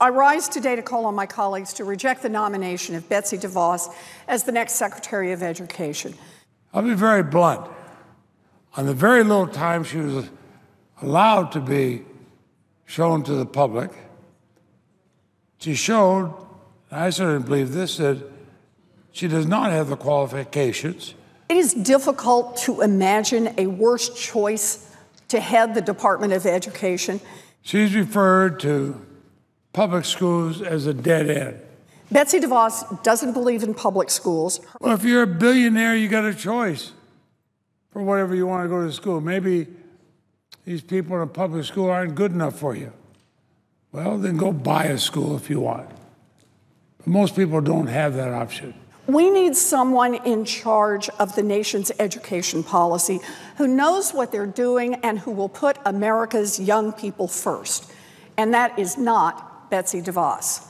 I rise today to call on my colleagues to reject the nomination of Betsy DeVos as the next Secretary of Education. I'll be very blunt. On the very little time she was allowed to be shown to the public, she showed, I certainly believe this, that she does not have the qualifications. It is difficult to imagine a worse choice to head the Department of Education. She's referred to public schools as a dead end. Betsy DeVos doesn't believe in public schools. Well, if you're a billionaire, you got a choice for whatever you want to go to school. Maybe these people in a public school aren't good enough for you. Well, then go buy a school if you want. But most people don't have that option. We need someone in charge of the nation's education policy who knows what they're doing and who will put America's young people first. And that is not Betsy DeVos.